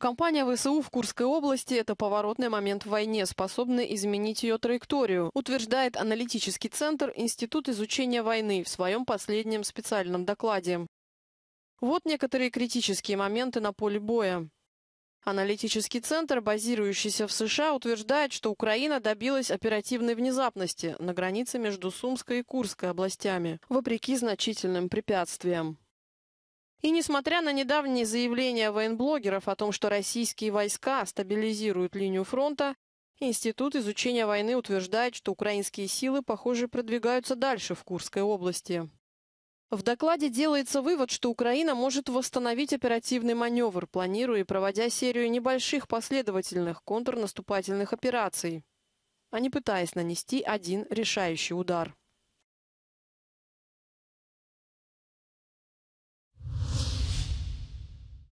Компания ВСУ в Курской области – это поворотный момент в войне, способный изменить ее траекторию, утверждает аналитический центр Институт изучения войны в своем последнем специальном докладе. Вот некоторые критические моменты на поле боя. Аналитический центр, базирующийся в США, утверждает, что Украина добилась оперативной внезапности на границе между Сумской и Курской областями, вопреки значительным препятствиям. И несмотря на недавние заявления военблогеров о том, что российские войска стабилизируют линию фронта, Институт изучения войны утверждает, что украинские силы, похоже, продвигаются дальше в Курской области. В докладе делается вывод, что Украина может восстановить оперативный маневр, планируя и проводя серию небольших последовательных контрнаступательных операций, а не пытаясь нанести один решающий удар.